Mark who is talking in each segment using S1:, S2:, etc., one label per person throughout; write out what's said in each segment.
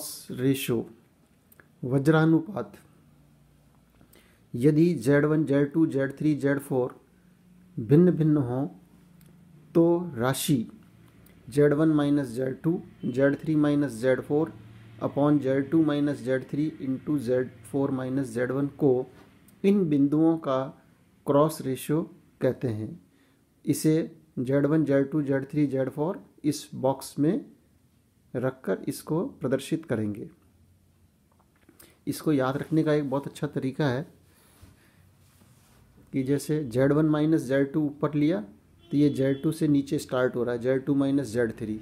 S1: loss ratio वज्रानुपात यदि Z one Z two Z three Z four भिन्न भिन्न हों तो राशि Z one minus Z two Z three minus Z four upon Z two minus Z three into Z four minus Z one को इन बिंदुओं का क्रॉस रेशियो कहते हैं इसे Z one Z two Z three Z four इस box में रखकर इसको प्रदर्शित करेंगे इसको याद रखने का एक बहुत अच्छा तरीका है कि जैसे Z one minus Z two ऊपर लिया तो ये जेड टू से नीचे स्टार्ट हो रहा है Z two minus Z three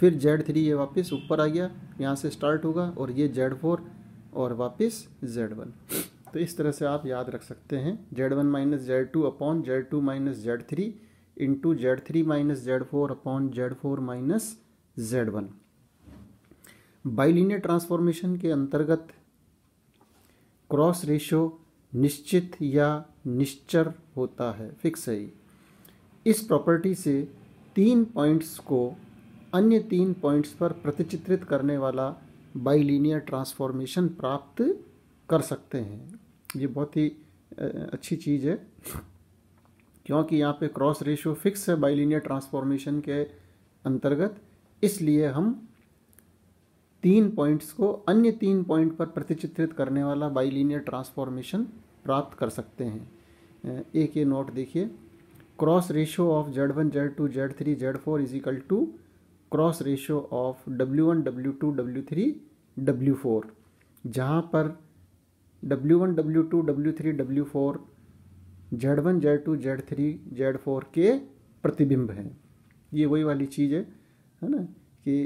S1: फिर जेड थ्री ये वापस ऊपर आ गया यहाँ से स्टार्ट होगा और ये जेड फोर और वापस जेड वन तो इस तरह से आप याद रख सकते हैं Z one minus Z two upon Z two minus Z three into Z three minus Z four upon Z four minus Z one bilinear transformation के अंतर्गत क्रॉस रेशो निश्चित या निश्चर होता है फिक्स है इस प्रॉपर्टी से तीन पॉइंट्स को अन्य तीन पॉइंट्स पर प्रतिचित्रित करने वाला बाइलिनियर ट्रांसफॉर्मेशन प्राप्त कर सकते हैं ये बहुत ही अच्छी चीज़ है क्योंकि यहाँ पे क्रॉस रेशो फिक्स है बाइलिनियर ट्रांसफॉर्मेशन के अंतर्गत इसलिए हम तीन पॉइंट्स को अन्य तीन पॉइंट पर प्रतिचित्रित करने वाला बाईलीनियर ट्रांसफॉर्मेशन प्राप्त कर सकते हैं एक ये नोट देखिए cross ratio of Z one Z two Z three Z four is equal to cross ratio of W one W two W three W four जहाँ पर W one W two W three W four Z one Z two Z three Z four के प्रतिबिंब हैं ये वही वाली चीज़ है है ना कि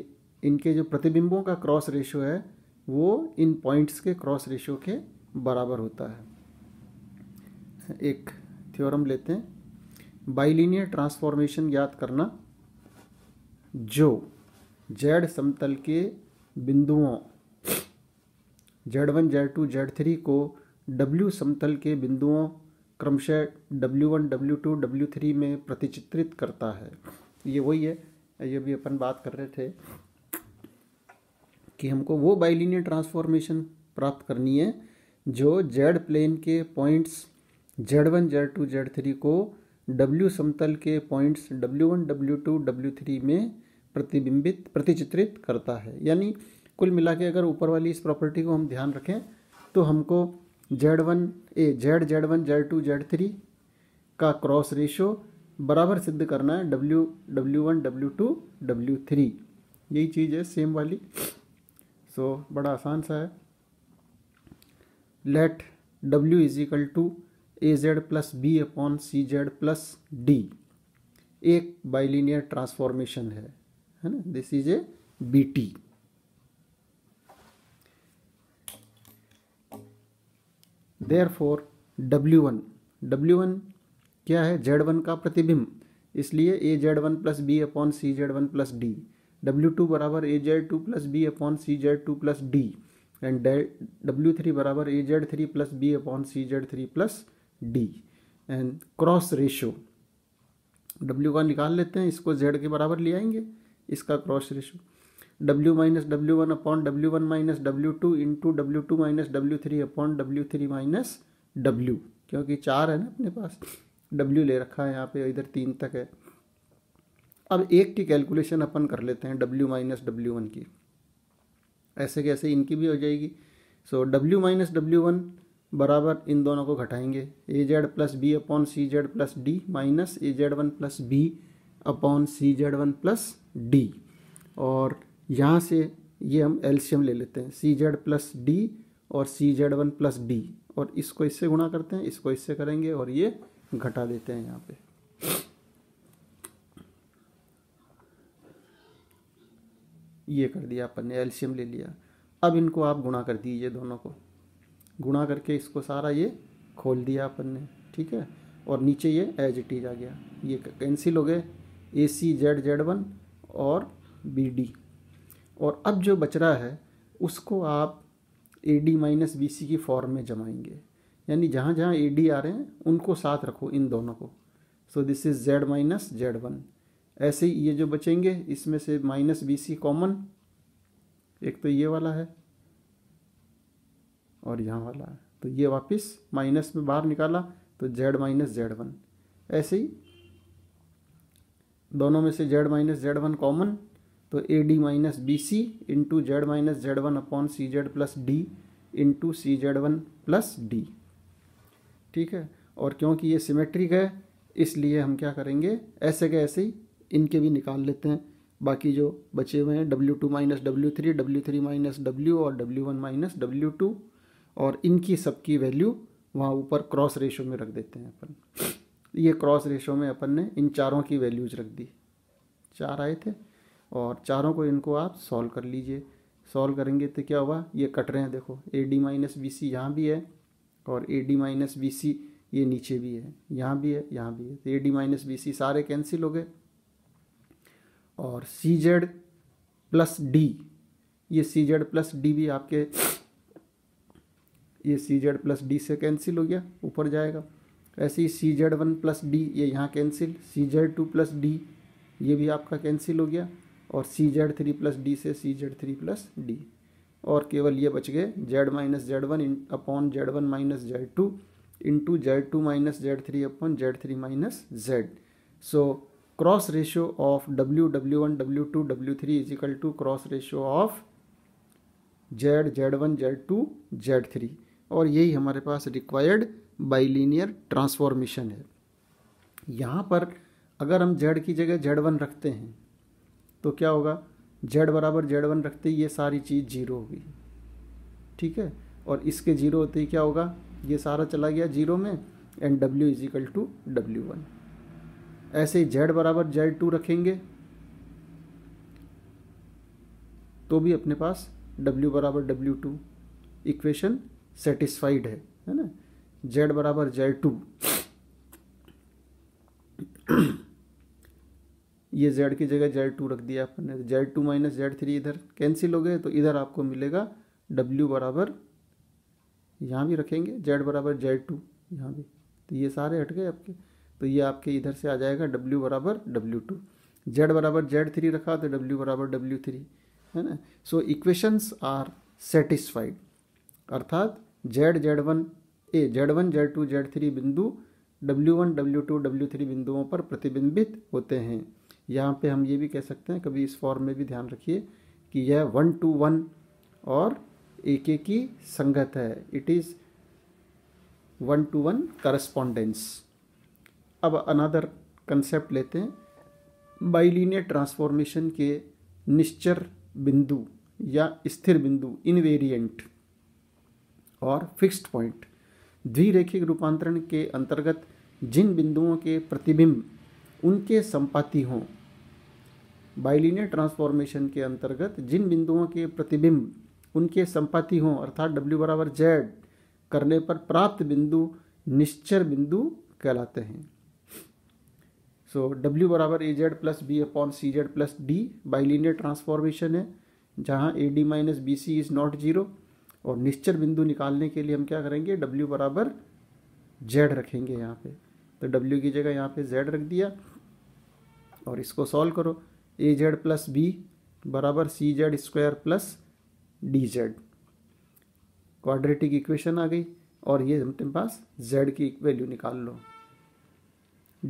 S1: इनके जो प्रतिबिंबों का क्रॉस रेशो है वो इन पॉइंट्स के क्रॉस रेशो के बराबर होता है एक थ्योरम लेते हैं बाइलिनियर ट्रांसफॉर्मेशन ज्ञात करना जो जेड समतल के बिंदुओं Z one Z two Z three को डब्ल्यू समतल के बिंदुओं क्रमशः W one W two W three में प्रतिचित्रित करता है ये वही है ये भी अपन बात कर रहे थे कि हमको वो बाइलिनियर ट्रांसफॉर्मेशन प्राप्त करनी है जो जेड प्लेन के points Z one Z two Z three को डब्ल्यू समतल के points W one W two W three में प्रतिबिंबित प्रतिचित्रित करता है यानी कुल मिला के अगर ऊपर वाली इस प्रॉपर्टी को हम ध्यान रखें तो हमको Z one A Z Z one Z two Z three का क्रॉस रेशो बराबर सिद्ध करना है W W one W two W three यही चीज़ है सेम वाली सो so, बड़ा आसान सा है let W is equal to A Z plus B upon C Z plus D एक बाइलिनियर ट्रांसफॉर्मेशन है है ना this is a B T therefore W one W one क्या है जेड वन का प्रतिबिंब इसलिए A Z one plus B upon C Z one plus D W two बराबर A Z two plus B upon C Z two plus D and W three बराबर A Z three plus B upon C Z three plus D and cross ratio W का निकाल लेते हैं इसको Z के बराबर ले आएंगे इसका cross ratio W minus W one upon W one minus W two into W two minus W three upon W three minus W क्योंकि चार है ना अपने पास डब्ल्यू ले रखा है यहाँ पे इधर तीन तक है अब एक की कैलकुलेशन अपन कर लेते हैं डब्ल्यू माइनस डब्ल्यू वन की ऐसे कैसे इनकी भी हो जाएगी so W minus W one बराबर इन दोनों को घटाएंगे A Z plus B upon C Z plus D minus A Z one plus B upon C Z one plus D और यहाँ से ये हम एल्शियम ले लेते हैं सी जेड प्लस डी और C Z one plus D और इसको इससे गुणा करते हैं इसको इससे करेंगे और ये घटा देते हैं यहाँ पे ये कर दिया अपन ने एल्शियम ले लिया अब इनको आप गुणा कर दीजिए दोनों को गुणा करके इसको सारा ये खोल दिया अपन ने ठीक है और नीचे ये एज इट इज आ गया ये कैंसिल हो गए A C Z Z one और बी डी और अब जो बच रहा है उसको आप A D minus B C की फॉर्म में जमाएंगे यानी जहाँ जहाँ ए डी आ रहे हैं उनको साथ रखो इन दोनों को so this is Z minus Z one ऐसे ही ये जो बचेंगे इसमें से माइनस बी सी कॉमन एक तो ये वाला है और यहाँ वाला है तो ये वापस माइनस में बाहर निकाला तो जेड माइनस जेड वन ऐसे ही दोनों में से Z minus Z one common तो A D minus B C into Z minus Z one upon C Z plus D into C Z one plus D ठीक है और क्योंकि ये सिमेट्रिक है इसलिए हम क्या करेंगे ऐसे के ऐसे ही इनके भी निकाल लेते हैं बाकी जो बचे हुए हैं W two minus W three W three minus W और W one minus W two और इनकी सबकी वैल्यू वहाँ ऊपर क्रॉस रेशो में रख देते हैं अपन ये क्रॉस रेशो में अपन ने इन चारों की वैल्यूज रख दी चार आए थे और चारों को इनको आप सॉल्व कर लीजिए सॉल्व करेंगे तो क्या हुआ ये कट रहे हैं देखो A D minus B C यहाँ भी है और A D minus B C ये नीचे भी है यहाँ भी है यहाँ भी है तो A D minus B C सारे कैंसिल हो गए और सी जेड प्लस डी ये सी जेड प्लस डी भी आपके ये सी जेड प्लस डी से कैंसिल हो गया ऊपर जाएगा ऐसे ही C Z one plus D ये यहाँ cancel C Z two plus D ये भी आपका कैंसिल हो गया और C Z three plus D से C Z three plus D और केवल ये बच गए Z minus Z one upon Z one minus Z two into Z two minus Z three upon Z three minus Z so cross ratio of W W W two W three is equal to cross ratio of Z Z one Z two Z three और यही हमारे पास required bilinear transformation है यहाँ पर अगर हम Z की जगह जेड वन रखते हैं तो क्या होगा जेड बराबर जेड वन रखते ही ये सारी चीज़ जीरो होगी ठीक है और इसके जीरो होते ही क्या होगा ये सारा चला गया जीरो में and W is equal to W one ऐसे ही जेड बराबर जेड टू रखेंगे तो भी अपने पास डब्ल्यू बराबर डब्ल्यू टू इक्वेशन सेटिस्फाइड है है ना जेड बराबर जेड टू ये जेड की जगह जेड टू रख दिया अपने Z two minus Z three इधर कैंसिल हो गए तो इधर आपको मिलेगा डब्ल्यू बराबर यहाँ भी रखेंगे जेड बराबर जेड टू यहाँ भी तो ये सारे हट गए आपके तो ये आपके इधर से आ जाएगा डब्ल्यू बराबर डब्ल्यू टू जेड बराबर जेड थ्री रखा तो डब्ल्यू बराबर डब्ल्यू थ्री है ना सो इक्वेशंस आर सेटिस्फाइड अर्थात Z Z one A Z one Z two Z three बिंदु W one W two W three बिंदुओं पर प्रतिबिंबित होते हैं यहाँ पे हम ये भी कह सकते हैं कभी इस फॉर्म में भी ध्यान रखिए कि यह वन टू वन और एक एक की संगत है it is one to one correspondence अब अनदर कंसेप्ट लेते हैं बाइलिनियर ट्रांसफॉर्मेशन के निश्चर बिंदु या स्थिर बिंदु इनवेरिएंट और फिक्स्ड पॉइंट द्विरेखिक रूपांतरण के अंतर्गत जिन बिंदुओं के प्रतिबिंब उनके संपाति हों बाइलिनियर ट्रांसफॉर्मेशन के अंतर्गत जिन बिंदुओं के प्रतिबिंब उनके संपाति हों अर्थात डब्ल्यू बराबर जेड करने पर प्राप्त बिंदु निश्चर बिंदु कहलाते हैं सो डब्ल्यू बराबर A Z plus B upon C Z plus D bilinear transformation है जहाँ A D minus B C is not zero और निश्चल बिंदु निकालने के लिए हम क्या करेंगे डब्ल्यू बराबर जेड रखेंगे यहाँ पे तो डब्ल्यू की जगह यहाँ पे जेड रख दिया और इसको सॉल्व करो ए जेड प्लस बी बराबर C Z square plus D Z quadratic equation आ गई और ये तुम पास जेड की वैल्यू निकाल लो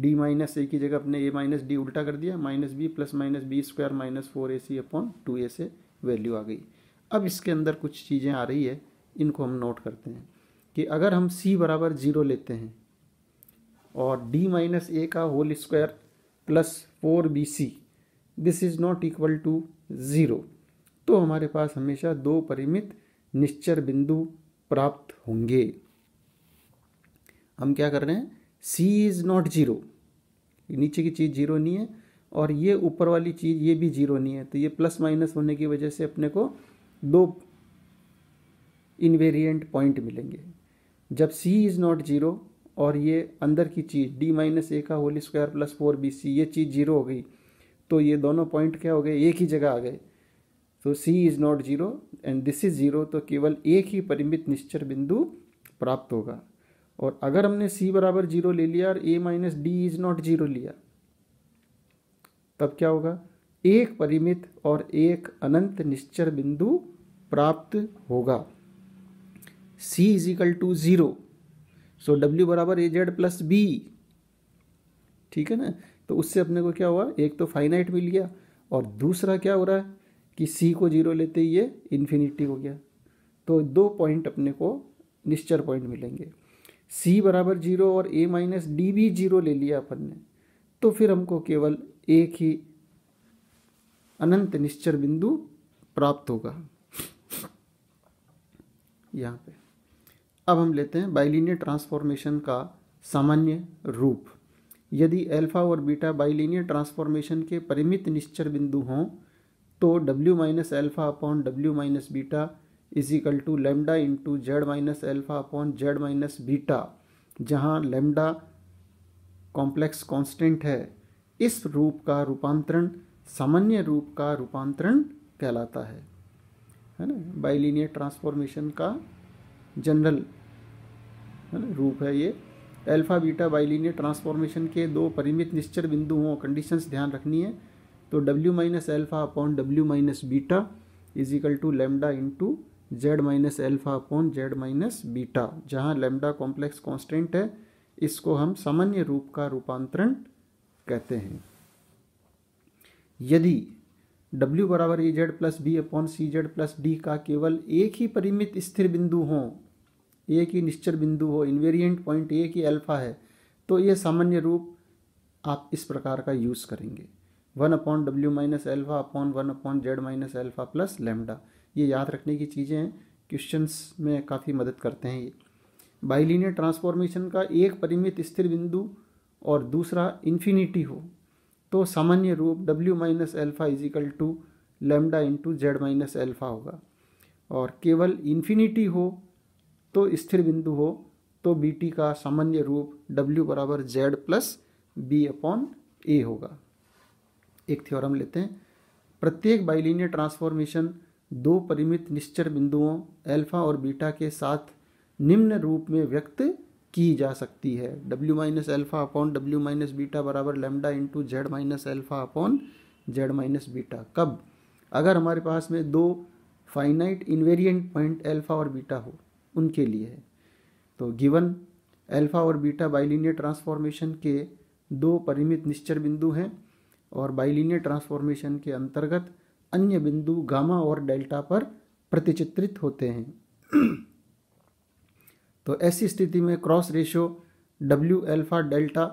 S1: डी माइनस ए की जगह अपने ए माइनस डी उल्टा कर दिया minus B plus minus B square minus four A C upon two A से वैल्यू आ गई अब इसके अंदर कुछ चीज़ें आ रही है इनको हम नोट करते हैं कि अगर हम सी बराबर ज़ीरो लेते हैं और डी माइनस ए का whole square plus four B C this is not equal to zero तो हमारे पास हमेशा दो परिमित निश्चर बिंदु प्राप्त होंगे हम क्या कर रहे हैं सी इज़ नॉट जीरो नीचे की चीज़ जीरो नहीं है और ये ऊपर वाली चीज़ ये भी जीरो नहीं है तो ये प्लस माइनस होने की वजह से अपने को दो इनवेरियंट पॉइंट मिलेंगे जब सी इज़ नॉट जीरो और ये अंदर की चीज़ डी माइनस ए का whole square plus four B C ये चीज़ जीरो हो गई तो ये दोनों पॉइंट क्या हो गए एक ही जगह आ गए तो C is not zero and this is zero तो केवल एक ही परिमित निश्चर बिंदु प्राप्त होगा और अगर हमने c बराबर जीरो ले लिया और a minus D is not zero लिया तब क्या होगा एक परिमित और एक अनंत निश्चर बिंदु प्राप्त होगा c is equal to zero so w बराबर ए जेड प्लस बी ठीक है ना तो उससे अपने को क्या हुआ एक तो फाइनाइट मिल गया और दूसरा क्या हो रहा है कि सी को जीरो लेते ही ये इन्फिनिटी हो गया तो दो पॉइंट अपने को निश्चर पॉइंट मिलेंगे सी बराबर जीरो और ए माइनस डी भी जीरो ले लिया अपन ने तो फिर हमको केवल एक ही अनंत निश्चर बिंदु प्राप्त होगा यहाँ पे अब हम लेते हैं बाइलिनियर ट्रांसफॉर्मेशन का सामान्य रूप यदि अल्फा और बीटा बाइलिनियर ट्रांसफॉर्मेशन के परिमित निश्चर बिंदु हों तो W minus alpha upon W minus beta is equal to lambda into Z minus alpha upon Z minus beta जहाँ लेमडा कॉम्प्लेक्स कांस्टेंट है इस रूप का रूपांतरण सामान्य रूप का रूपांतरण कहलाता है है ना बाइलिनियर ट्रांसफॉर्मेशन का जनरल है ना रूप है ये अल्फा बीटा बाइलिनियर ट्रांसफॉर्मेशन के दो परिमित निश्चर बिंदु हों कंडीशंस ध्यान रखनी है तो W minus alpha upon W minus beta is equal to lambda into Z minus alpha upon Z minus beta जहाँ लेमडा कॉम्प्लेक्स कॉन्स्टेंट है इसको हम सामान्य रूप का रूपांतरण कहते हैं यदि W बराबर A Z plus B upon C Z plus D का केवल एक ही परिमित स्थिर बिंदु हो एक ही निश्चर बिंदु हो इन्वेरियंट पॉइंट एक ही अल्फा है तो ये सामान्य रूप आप इस प्रकार का यूज़ करेंगे one upon W minus alpha upon one upon Z minus alpha plus lambda ये याद रखने की चीज़ें हैं क्वेश्चंस में काफ़ी मदद करते हैं ये बाइलिनियर ट्रांसफॉर्मेशन का एक परिमित स्थिर बिंदु और दूसरा इन्फिनिटी हो तो सामान्य रूप W minus alpha is equal to lambda into Z minus alpha होगा और केवल इन्फिनिटी हो तो स्थिर बिंदु हो तो बी टी का सामान्य रूप डब्ल्यू बराबर Z plus B upon A होगा एक थ्योरम लेते हैं प्रत्येक बाइलिनियर ट्रांसफॉर्मेशन दो परिमित निश्चर बिंदुओं अल्फा और बीटा के साथ निम्न रूप में व्यक्त की जा सकती है W minus alpha upon W minus beta बराबर lambda into Z minus alpha upon Z minus beta कब अगर हमारे पास में दो फाइनाइट इन्वेरियंट पॉइंट एल्फा और बीटा हो उनके लिए है तो गिवन एल्फा और बीटा बाइलिनियर ट्रांसफॉर्मेशन के दो परिमित निश्चर बिंदु हैं और बाइलिनियर ट्रांसफॉर्मेशन के अंतर्गत अन्य बिंदु गामा और डेल्टा पर प्रतिचित्रित होते हैं तो ऐसी स्थिति में cross ratio W alpha delta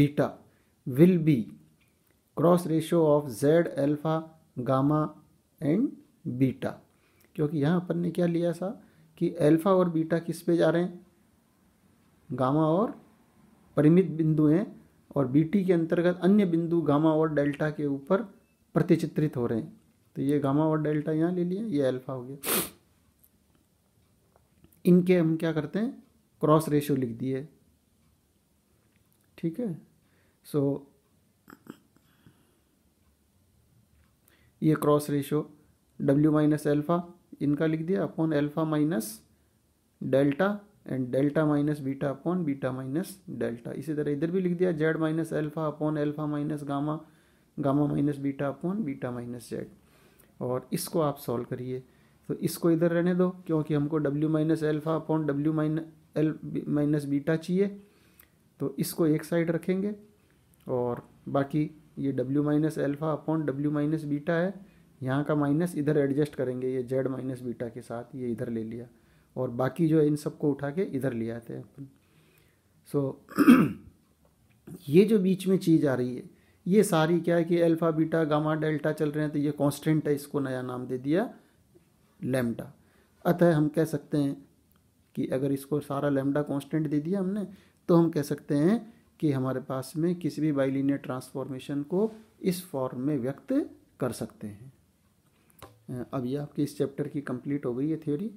S1: beta will be cross ratio of Z alpha gamma and beta क्योंकि यहाँ अपन ने क्या लिया था कि एल्फा और बीटा किस पे जा रहे हैं गामा और परिमित बिंदु हैं और बीटी के अंतर्गत अन्य बिंदु गामा और डेल्टा के ऊपर प्रतिचित्रित हो रहे हैं तो ये गामा और डेल्टा यहाँ ले लिया ये अल्फा हो गया इनके हम क्या करते हैं क्रॉस रेशियो लिख दिए ठीक है सो so, ये cross ratio W minus alpha इनका लिख दिया upon alpha minus delta and delta minus beta upon beta minus delta इसी तरह इधर भी लिख दिया Z minus alpha upon alpha minus gamma gamma minus beta upon beta minus Z और इसको आप सॉल्व करिए तो इसको इधर रहने दो क्योंकि हमको W minus alpha upon W minus L minus beta चाहिए तो इसको एक साइड रखेंगे और बाकी ये W minus alpha upon W minus beta है यहाँ का माइनस इधर एडजस्ट करेंगे ये जेड माइनस बीटा के साथ ये इधर ले लिया और बाकी जो है इन सबको उठा के इधर ले आते हैं अपन सो ये जो बीच में चीज़ आ रही है ये सारी क्या है कि अल्फ़ा बीटा गामा डेल्टा चल रहे हैं तो ये कांस्टेंट है इसको नया नाम दे दिया लेमडा अतः हम कह सकते हैं कि अगर इसको सारा लेमडा कांस्टेंट दे दिया हमने तो हम कह सकते हैं कि हमारे पास में किसी भी बाइलिनियर ट्रांसफॉर्मेशन को इस फॉर्म में व्यक्त कर सकते हैं अब ये आपकी इस चैप्टर की कंप्लीट हो गई है थ्योरी